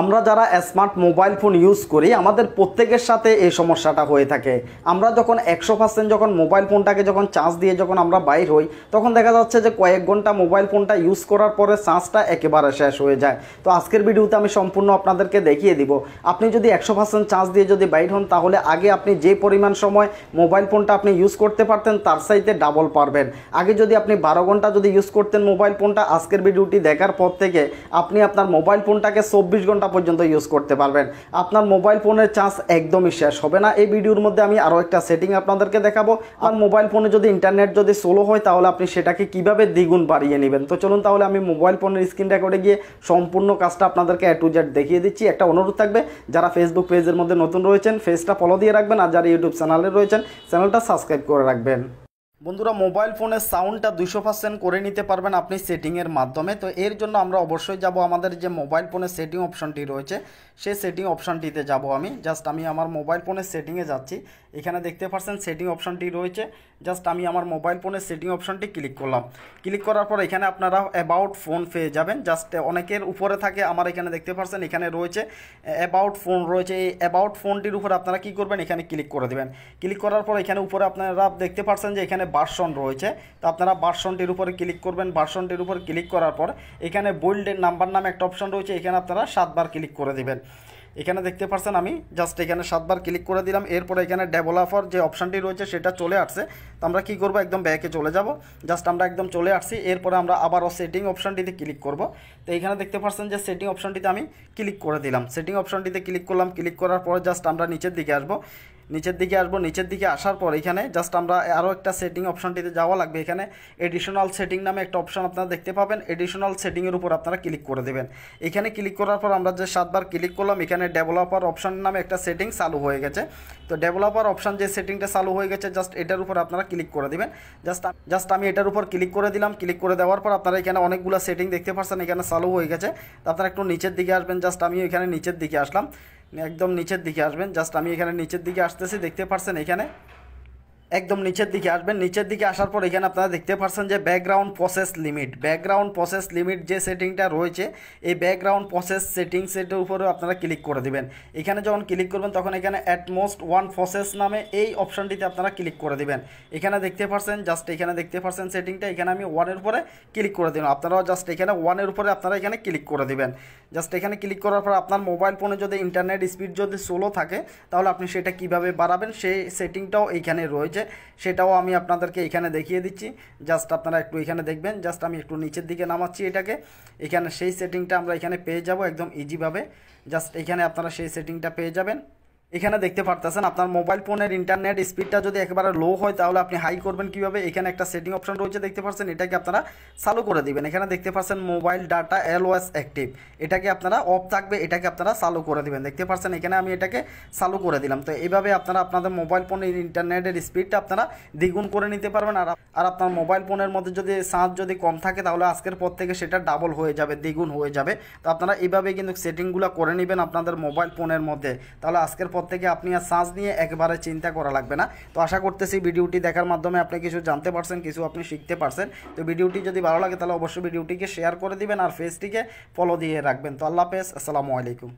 আমরা যারা smart mobile phone use করি আমাদের প্রত্যেকের সাথে এই সমস্যাটা হয়ে থাকে আমরা যখন একশো পার্সেন্ট যখন মোবাইল ফোনটাকে যখন চার্জ দিয়ে যখন আমরা বাইর হই তখন দেখা যাচ্ছে যে কয়েক ঘন্টা মোবাইল ফোনটা ইউজ করার পরে চার্জটা একেবারে শেষ হয়ে যায় তো আজকের ভিডিওতে আমি সম্পূর্ণ আপনাদেরকে দেখিয়ে দিব আপনি যদি একশো পার্সেন্ট চার্জ দিয়ে যদি বাইর হন তাহলে আগে আপনি যে পরিমাণ সময় মোবাইল ফোনটা আপনি ইউজ করতে পারতেন তার সাইতে ডাবল পারবেন আগে যদি আপনি বারো ঘন্টা যদি ইউজ করতেন মোবাইল ফোনটা আজকের ভিডিওটি দেখার পর থেকে আপনি আপনার মোবাইল ফোনটাকে চব্বিশ ঘন্টা পর্যন্ত ইউজ করতে পারবেন আপনার মোবাইল ফোনের চান্স একদমই শেষ হবে না এই ভিডিওর মধ্যে আমি আরও একটা সেটিং আপনাদেরকে দেখাবো আর মোবাইল ফোনে যদি ইন্টারনেট যদি স্লো হয় তাহলে আপনি সেটাকে কিভাবে দ্বিগুণ বাড়িয়ে নেবেন তো চলুন তাহলে আমি মোবাইল ফোনের স্ক্রিন রেকর্ডে গিয়ে সম্পূর্ণ কাজটা আপনাদেরকে এ টু জেড দেখিয়ে দিচ্ছি একটা অনুরোধ থাকবে যারা ফেসবুক পেজের মধ্যে নতুন রয়েছেন ফেসটা ফলো দিয়ে রাখবেন আর যারা ইউটিউব চ্যানেলে রয়েছেন চ্যানেলটা সাবস্ক্রাইব করে রাখবেন বন্ধুরা মোবাইল ফোনের সাউন্ডটা দুশো পার্সেন্ট করে নিতে পারবেন আপনি সেটিংয়ের মাধ্যমে তো এর জন্য আমরা অবশ্যই যাব আমাদের যে মোবাইল ফোনের সেটিং অপশনটি রয়েছে সেই সেটিং অপশনটিতে যাব আমি জাস্ট আমি আমার মোবাইল ফোনের সেটিংয়ে যাচ্ছি এখানে দেখতে পাচ্ছেন সেটিং অপশনটি রয়েছে জাস্ট আমি আমার মোবাইল ফোনের সেটিং অপশনটি ক্লিক করলাম ক্লিক করার পর এখানে আপনারা অ্যাবাউট ফোন পেয়ে যাবেন জাস্ট অনেকের উপরে থাকে আমার এখানে দেখতে পাচ্ছেন এখানে রয়েছে অ্যাবাউট ফোন রয়েছে এই অ্যাবাউট ফোনটির উপর আপনারা কী করবেন এখানে ক্লিক করে দেবেন ক্লিক করার পর এখানে উপরে আপনারা দেখতে পাচ্ছেন যে এখানে বার্সন রয়েছে তো আপনারা বার্সনটির উপরে ক্লিক করবেন বার্সনটির উপর ক্লিক করার পর এখানে বোল্ডের নাম্বার নামে একটা অপশন রয়েছে এখানে আপনারা সাতবার ক্লিক করে দেবেন এখানে দেখতে পাচ্ছেন আমি জাস্ট এখানে সাতবার ক্লিক করে দিলাম এরপরে এখানে ডেভেলপার যে অপশানটি রয়েছে সেটা চলে আসছে তো আমরা কী করবো একদম ব্যাকে চলে যাব জাস্ট আমরা একদম চলে আসছি এরপরে আমরা আবারও সেটিং অপশানটিতে ক্লিক করব তো এখানে দেখতে পাচ্ছেন যে সেটিং অপশানটিতে আমি ক্লিক করে দিলাম সেটিং অপশানটিতে ক্লিক করলাম ক্লিক করার পর জাস্ট আমরা নিচের দিকে আসবো নিচের দিকে আসবো নিচের দিকে আসার পর এখানে জাস্ট আমরা আরও একটা সেটিং অপশানটিতে যাওয়া লাগবে এখানে এডিশনাল সেটিং নামে একটা অপশান আপনারা দেখতে পাবেন এডিশনাল সেটিংয়ের উপর আপনারা ক্লিক করে দেবেন এখানে ক্লিক করার পর আমরা যে সাতবার ক্লিক করলাম এখানে ডেভেলপার অপশান নামে একটা সেটিং চালু হয়ে গেছে তো ডেভেলপার অপশান যে সেটিংটা চালু হয়ে গেছে জাস্ট এটার উপর আপনারা ক্লিক করে দেবেন জাস্ট জাস্ট আমি এটার উপর ক্লিক করে দিলাম ক্লিক করে দেওয়ার পর আপনারা এখানে অনেকগুলো সেটিং দেখতে পাচ্ছেন এখানে চালু হয়ে গেছে তো আপনারা একটু নিচের দিকে আসবেন জাস্ট আমি এখানে নিচের দিকে আসলাম একদম নিচের দিকে আসবেন জাস্ট আমি এখানে নিচের দিকে আসতেছি দেখতে পারছেন এখানে একদম নিচের দিকে আসবেন নিচের দিকে আসার পর এখানে আপনারা দেখতে পাচ্ছেন যে background process limit background process limit যে সেটিংটা রয়েছে এই ব্যাকগ্রাউন্ড প্রসেস সেটিং সেটের উপরে আপনারা ক্লিক করে দেবেন এখানে যখন ক্লিক করবেন তখন এখানে অ্যাটমোস্ট ওয়ান প্রসেস নামে এই অপশানটিতে আপনারা ক্লিক করে দেবেন এখানে দেখতে পাচ্ছেন জাস্ট এখানে দেখতে পাচ্ছেন সেটিংটা এখানে আমি ওয়ানের উপরে ক্লিক করে দিন আপনারাও জাস্ট এখানে ওয়ানের উপরে আপনারা এখানে ক্লিক করে দেবেন জাস্ট এখানে ক্লিক করার পর আপনার মোবাইল ফোনে যদি ইন্টারনেট স্পিড যদি স্লো থাকে তাহলে আপনি সেটা কিভাবে বাড়াবেন সেই সেটিংটাও এখানে রয়েছে রয়েছে সেটাও আমি আপনাদেরকে এখানে দেখিয়ে দিচ্ছি জাস্ট আপনারা একটু এখানে দেখবেন জাস্ট আমি একটু নিচের দিকে নামাচ্ছি এটাকে এখানে সেই সেটিংটা আমরা এখানে পেয়ে যাব একদম ইজিভাবে জাস্ট এখানে আপনারা সেই সেটিংটা পেয়ে যাবেন এখানে দেখতে পারতেছেন আপনার মোবাইল ফোনের ইন্টারনেট স্পিডটা যদি একেবারে লো হয় তাহলে আপনি হাই করবেন কিভাবে এখানে একটা সেটিং অপশন রয়েছে দেখতে পাচ্ছেন এটাকে আপনারা চালু করে দিবেন এখানে দেখতে পাচ্ছেন মোবাইল ডাটা এলওএস অ্যাক্টিভ এটাকে আপনারা অফ থাকবে এটাকে আপনারা চালু করে দিবেন দেখতে পাচ্ছেন এখানে আমি এটাকে চালু করে দিলাম তো এইভাবে আপনারা আপনাদের মোবাইল ফোনের ইন্টারনেটের স্পিডটা আপনারা দ্বিগুণ করে নিতে পারবেন আর আর আপনার মোবাইল ফোনের মধ্যে যদি চার্জ যদি কম থাকে তাহলে আজকের পর থেকে সেটা ডাবল হয়ে যাবে দ্বিগুণ হয়ে যাবে তো আপনারা এইভাবে কিন্তু সেটিংগুলো করে নেবেন আপনাদের মোবাইল ফোনের মধ্যে তাহলে আজকের পর থেকে আপনি আর শ্বাস নিয়ে একবারে চিন্তা করা লাগবে না তো আশা করতেছি ভিডিওটি দেখার মাধ্যমে আপনি কিছু জানতে পারছেন কিছু আপনি শিখতে পারছেন তো ভিডিওটি যদি ভালো লাগে তাহলে অবশ্যই ভিডিওটিকে শেয়ার করে দিবেন আর ফেসটিকে ফলো দিয়ে রাখবেন তো আল্লাহ হাফেজ আসসালামু আলাইকুম